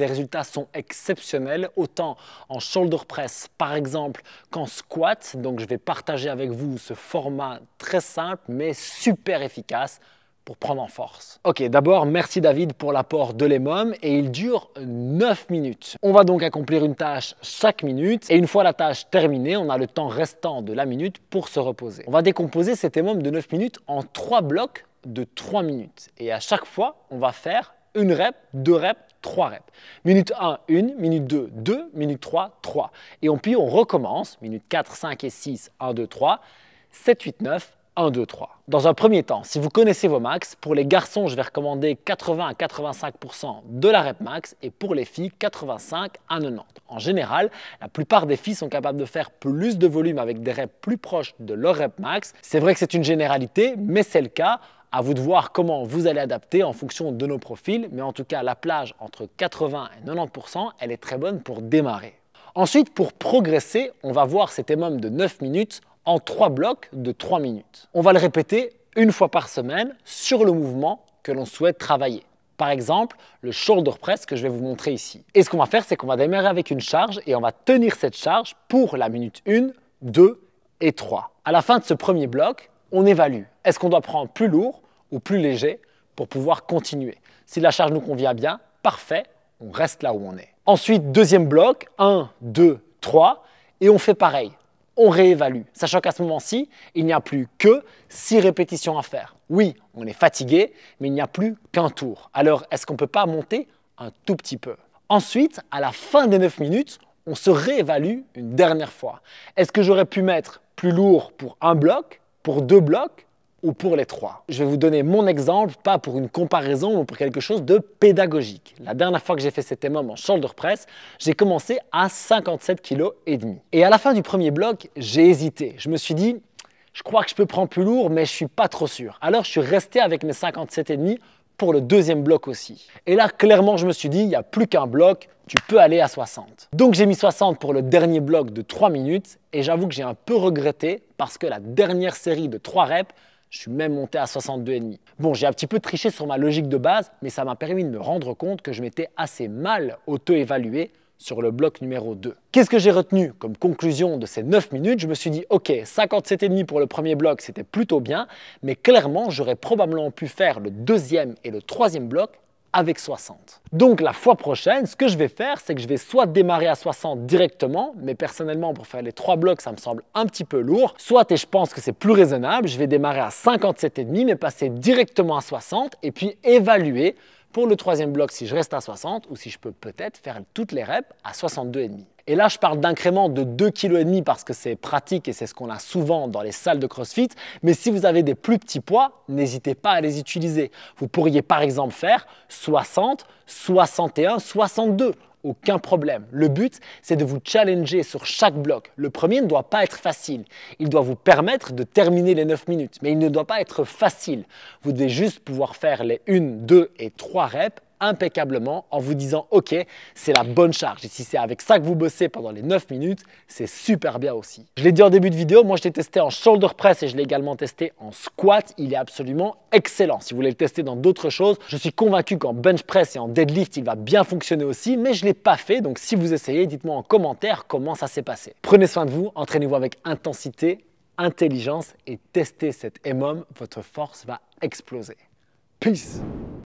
Les résultats sont exceptionnels, autant en shoulder press par exemple qu'en squat. Donc je vais partager avec vous ce format très simple mais super efficace pour prendre en force. Ok, d'abord, merci David pour l'apport de l'émum et il dure 9 minutes. On va donc accomplir une tâche chaque minute et une fois la tâche terminée, on a le temps restant de la minute pour se reposer. On va décomposer cet EMOM de 9 minutes en 3 blocs de 3 minutes et à chaque fois, on va faire une rep, deux reps, 3 reps. Minute 1, 1, minute 2, 2, minute 3, 3. Et puis on recommence, minute 4, 5 et 6, 1, 2, 3, 7, 8, 9, 1, 2, 3. Dans un premier temps, si vous connaissez vos max, pour les garçons, je vais recommander 80 à 85% de la rep max et pour les filles, 85 à 90. En général, la plupart des filles sont capables de faire plus de volume avec des reps plus proches de leur rep max. C'est vrai que c'est une généralité, mais c'est le cas. À vous de voir comment vous allez adapter en fonction de nos profils, mais en tout cas la plage entre 80 et 90%, elle est très bonne pour démarrer. Ensuite, pour progresser, on va voir cet émum de 9 minutes en 3 blocs de 3 minutes. On va le répéter une fois par semaine sur le mouvement que l'on souhaite travailler. Par exemple, le shoulder press que je vais vous montrer ici. Et ce qu'on va faire, c'est qu'on va démarrer avec une charge et on va tenir cette charge pour la minute 1, 2 et 3. À la fin de ce premier bloc, on évalue. Est-ce qu'on doit prendre plus lourd ou plus léger pour pouvoir continuer Si la charge nous convient bien, parfait, on reste là où on est. Ensuite, deuxième bloc, 1, 2, 3, et on fait pareil. On réévalue, sachant qu'à ce moment-ci, il n'y a plus que 6 répétitions à faire. Oui, on est fatigué, mais il n'y a plus qu'un tour. Alors, est-ce qu'on ne peut pas monter un tout petit peu Ensuite, à la fin des 9 minutes, on se réévalue une dernière fois. Est-ce que j'aurais pu mettre plus lourd pour un bloc pour deux blocs ou pour les trois. Je vais vous donner mon exemple, pas pour une comparaison, mais pour quelque chose de pédagogique. La dernière fois que j'ai fait cet émum en shoulder press, j'ai commencé à 57 kg et demi. Et à la fin du premier bloc, j'ai hésité. Je me suis dit, je crois que je peux prendre plus lourd, mais je suis pas trop sûr. Alors je suis resté avec mes 57,5 pour le deuxième bloc aussi. Et là, clairement, je me suis dit, il n'y a plus qu'un bloc, tu peux aller à 60. Donc j'ai mis 60 pour le dernier bloc de 3 minutes, et j'avoue que j'ai un peu regretté, parce que la dernière série de 3 reps, je suis même monté à 62,5. Bon, j'ai un petit peu triché sur ma logique de base, mais ça m'a permis de me rendre compte que je m'étais assez mal auto-évalué sur le bloc numéro 2. Qu'est-ce que j'ai retenu comme conclusion de ces 9 minutes Je me suis dit, ok, 57,5 pour le premier bloc, c'était plutôt bien, mais clairement, j'aurais probablement pu faire le deuxième et le troisième bloc avec 60. Donc la fois prochaine, ce que je vais faire, c'est que je vais soit démarrer à 60 directement, mais personnellement pour faire les trois blocs, ça me semble un petit peu lourd, soit, et je pense que c'est plus raisonnable, je vais démarrer à 57,5 mais passer directement à 60 et puis évaluer pour le troisième bloc si je reste à 60 ou si je peux peut-être faire toutes les reps à 62,5. Et là, je parle d'incrément de 2,5 kg parce que c'est pratique et c'est ce qu'on a souvent dans les salles de CrossFit. Mais si vous avez des plus petits poids, n'hésitez pas à les utiliser. Vous pourriez par exemple faire 60, 61, 62 aucun problème. Le but, c'est de vous challenger sur chaque bloc. Le premier ne doit pas être facile. Il doit vous permettre de terminer les 9 minutes, mais il ne doit pas être facile. Vous devez juste pouvoir faire les 1, 2 et 3 reps impeccablement en vous disant ok, c'est la bonne charge. Et si c'est avec ça que vous bossez pendant les 9 minutes, c'est super bien aussi. Je l'ai dit en début de vidéo, moi je l'ai testé en shoulder press et je l'ai également testé en squat. Il est absolument excellent. Si vous voulez le tester dans d'autres choses, je suis convaincu qu'en bench press et en deadlift, il va bien fonctionner aussi, mais je l'ai pas fait. Donc si vous essayez, dites-moi en commentaire comment ça s'est passé. Prenez soin de vous, entraînez-vous avec intensité, intelligence et testez cet MOM, votre force va exploser. Peace